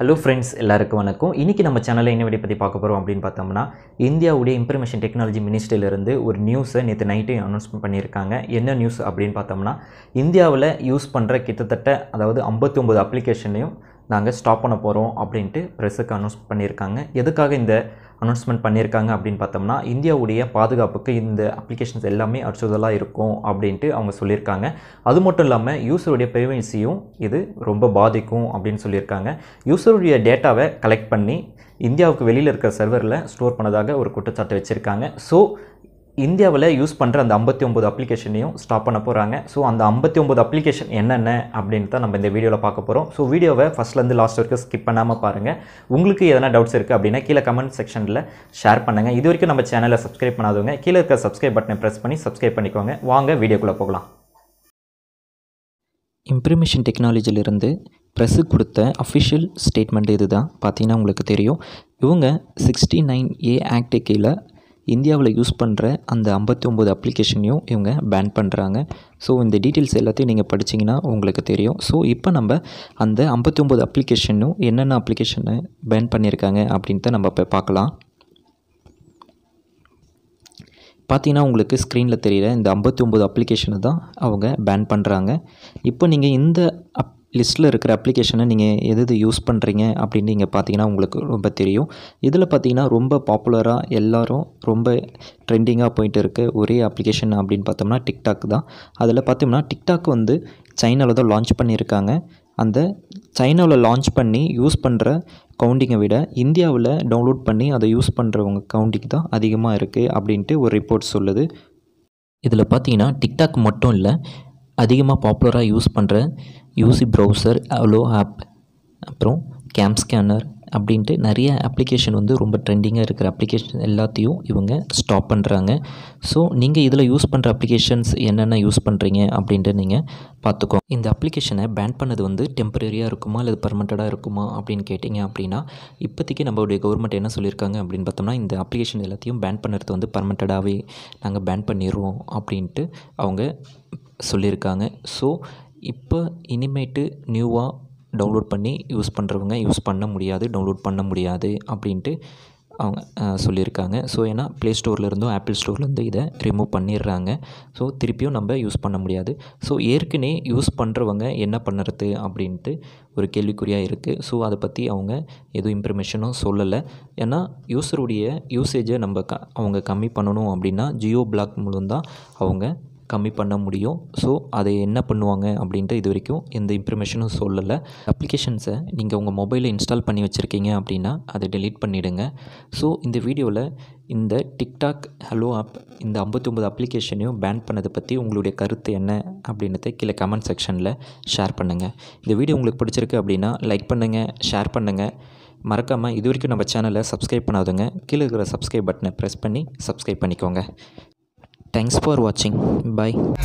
hello friends எல்லாருக்கும் வணக்கம் இன்றைக்கி நம்ம சேனலில் என்ன விடை பற்றி பார்க்க போகிறோம் அப்படின்னு பார்த்தோம்னா இந்தியாவுடைய இன்ஃபர்மேஷன் டெக்னாலஜி மினிஸ்ட்ரியிலிருந்து ஒரு நியூஸை நேற்று நைட்டு அனௌன்ஸ்மெண்ட் பண்ணியிருக்காங்க என்ன நியூஸ் அப்படின்னு பார்த்தோம்னா இந்தியாவில் யூஸ் பண்ணுற கிட்டத்தட்ட அதாவது ஐம்பத்தி ஒம்பது அப்ளிகேஷன்லையும் நாங்கள் ஸ்டாப் பண்ண போகிறோம் அப்படின்ட்டு ப்ரெஸ்ஸுக்கு அனௌன்ஸ் பண்ணியிருக்காங்க எதுக்காக இந்த அனௌன்ஸ்மெண்ட் பண்ணியிருக்காங்க அப்படின்னு பார்த்தோம்னா இந்தியாவுடைய பாதுகாப்புக்கு இந்த அப்ளிகேஷன்ஸ் எல்லாமே அச்சுறுதலாக இருக்கும் அப்படின்ட்டு அவங்க சொல்லியிருக்காங்க அது மட்டும் இல்லாமல் யூசருடைய ப்ரைவன்சியும் இது ரொம்ப பாதிக்கும் அப்படின்னு சொல்லியிருக்காங்க யூசருடைய டேட்டாவை கலெக்ட் பண்ணி இந்தியாவுக்கு வெளியில் இருக்கிற சர்வரில் ஸ்டோர் பண்ணதாக ஒரு குற்றச்சாட்டை வச்சுருக்காங்க ஸோ இந்தியாவில் யூஸ் பண்ணுற அந்த ஐம்பத்தி ஒம்பது அப்ளிகேஷனையும் ஸ்டாப் பண்ண போகிறாங்க ஸோ அந்த ஐம்பத்தி ஒம்பது அப்ளிகேஷன் என்னென்ன அப்படின்னு தான் நம்ம இந்த வீடியோவில் பார்க்க போகிறோம் ஸோ வீடியோவை ஃபஸ்ட்லேருந்து லாஸ்ட் வரைக்கும் ஸ்கிப் பண்ணாமல் பாருங்கள் உங்களுக்கு எதனா டவுட்ஸ் இருக்குது அப்படின்னா கீழே கமெண்ட் செக்ஷனில் ஷேர் பண்ணுங்கள் இது வரைக்கும் நம்ம சேனலை சப்ஸ்கிரைப் பண்ணாதவங்க கீழே இருக்க சப்ஸ்கிரைப் பட்டனை ப்ரெஸ் பண்ணி சப்ஸ்கிரைப் பண்ணிக்கோங்க வாங்க வீடியோக்குள்ளே போகலாம் இம்ப்ரிமேஷன் டெக்னாலஜியிலிருந்து ப்ரெஸ்ஸு கொடுத்த அஃபிஷியல் ஸ்டேட்மெண்ட் இது தான் பார்த்தீங்கன்னா உங்களுக்கு தெரியும் இவங்க சிக்ஸ்டி நைன் ஏ ஆக்டே இந்தியாவில் யூஸ் பண்ணுற அந்த ஐம்பத்தி ஒம்பது அப்ளிகேஷனையும் இவங்க பேன் பண்ணுறாங்க ஸோ இந்த டீட்டெயில்ஸ் எல்லாத்தையும் நீங்கள் படிச்சிங்கன்னா உங்களுக்கு தெரியும் ஸோ இப்போ நம்ம அந்த ஐம்பத்தி ஒம்பது அப்ளிகேஷனும் என்னென்ன அப்ளிகேஷனு பேன் பண்ணியிருக்காங்க அப்படின்ட்டு நம்ம இப்போ பார்க்கலாம் பார்த்தீங்கன்னா உங்களுக்கு ஸ்க்ரீனில் தெரிகிற இந்த ஐம்பத்தி ஒம்பது அப்ளிகேஷனை தான் அவங்க பேன் பண்ணுறாங்க இப்போ நீங்கள் இந்த அப் லிஸ்ட்டில் இருக்கிற அப்ளிகேஷனை நீங்கள் எது எது யூஸ் பண்ணுறீங்க அப்படின்னு நீங்கள் பார்த்தீங்கன்னா உங்களுக்கு ரொம்ப தெரியும் இதில் பார்த்தீங்கன்னா ரொம்ப பாப்புலராக எல்லோரும் ரொம்ப ட்ரெண்டிங்காக போயிட்டு இருக்க ஒரே அப்ளிகேஷன் அப்படின்னு பார்த்தோம்னா டிக்டாக் தான் அதில் பார்த்தோம்னா டிக்டாக் வந்து சைனாவில் தான் லான்ச் பண்ணியிருக்காங்க அந்த சைனாவில் லான்ச் பண்ணி யூஸ் பண்ணுற கவுண்டிங்கை விட இந்தியாவில் டவுன்லோட் பண்ணி அதை யூஸ் பண்ணுறவங்க கவுண்டிங் தான் அதிகமாக இருக்குது அப்படின்ட்டு ஒரு ரிப்போர்ட் சொல்லுது இதில் பார்த்தீங்கன்னா டிக்டாக் மட்டும் இல்லை அதிகமாக பாப்புலராக யூஸ் பண்ணுற யூசி ப்ரௌசர் அவ்வளோ ஆப் அப்புறம் கேம் ஸ்கேனர் அப்படின்ட்டு நிறைய அப்ளிகேஷன் வந்து ரொம்ப ட்ரெண்டிங்காக இருக்கிற அப்ளிகேஷன் எல்லாத்தையும் இவங்க ஸ்டாப் பண்ணுறாங்க ஸோ நீங்கள் இதில் யூஸ் பண்ணுற அப்ளிகேஷன்ஸ் என்னென்ன யூஸ் பண்ணுறீங்க அப்படின்ட்டு நீங்கள் பார்த்துக்கோ இந்த அப்ளிகேஷனை பேன் பண்ணது வந்து டெம்பரரியாக இருக்குமா அல்லது பர்மனெண்ட்டாக இருக்குமா அப்படின்னு கேட்டிங்க அப்படின்னா இப்போதைக்கு நம்மளுடைய கவர்மெண்ட் என்ன சொல்லியிருக்காங்க அப்படின்னு பார்த்தோம்னா இந்த அப்ளிகேஷன் எல்லாத்தையும் பேன் பண்ணுறது வந்து பர்மனெண்ட்டாகவே நாங்கள் பேன் பண்ணிடுவோம் அப்படின்ட்டு அவங்க சொல்லியிருக்காங்க ஸோ இப்போ இனிமேட்டு நியூவாக டவுன்லோட் பண்ணி யூஸ் பண்ணுறவங்க யூஸ் பண்ண முடியாது டவுன்லோட் பண்ண முடியாது அப்படின்ட்டு அவங்க சொல்லியிருக்காங்க ஸோ ஏன்னா ப்ளே ஸ்டோர்லேருந்தும் ஆப்பிள் ஸ்டோர்லேருந்து இதை ரிமூவ் பண்ணிடுறாங்க ஸோ திருப்பியும் நம்ம யூஸ் பண்ண முடியாது ஸோ ஏற்கனவே யூஸ் பண்ணுறவங்க என்ன பண்ணுறது அப்படின்ட்டு ஒரு கேள்விக்குறியாக இருக்குது ஸோ அதை பற்றி அவங்க எதுவும் இன்ஃபர்மேஷனும் சொல்லலை ஏன்னா யூஸருடைய யூசேஜை நம்ம க அவங்க கம்மி பண்ணணும் அப்படின்னா ஜியோ பிளாக் மூலம் தான் அவங்க கம்மி பண்ண முடியும் ஸோ அதை என்ன பண்ணுவாங்க அப்படின்ட்டு இது வரைக்கும் எந்த இன்ஃபர்மேஷனும் சொல்லலை அப்ளிகேஷன்ஸை நீங்கள் உங்கள் மொபைலில் இன்ஸ்டால் பண்ணி வச்சுருக்கீங்க அப்படின்னா அதை டெலீட் பண்ணிவிடுங்க ஸோ இந்த வீடியோவில் இந்த டிக்டாக் ஹலோ ஆப் இந்த ஐம்பத்தொம்பது அப்ளிகேஷனையும் பேன் பண்ணதை பற்றி உங்களுடைய கருத்து என்ன அப்படின்றத கீழே கமெண்ட் செக்ஷனில் ஷேர் பண்ணுங்கள் இந்த வீடியோ உங்களுக்கு பிடிச்சிருக்கு அப்படின்னா லைக் பண்ணுங்கள் ஷேர் பண்ணுங்கள் மறக்காமல் இது வரைக்கும் நம்ம சேனலை சப்ஸ்கிரைப் பண்ணாதுங்க கீழே இருக்கிற சப்ஸ்கிரைப் பட்டனை ப்ரெஸ் பண்ணி சப்ஸ்கிரைப் பண்ணிக்கோங்க தேங்க்ஸ் ஃபார் வாட்சிங் பாய்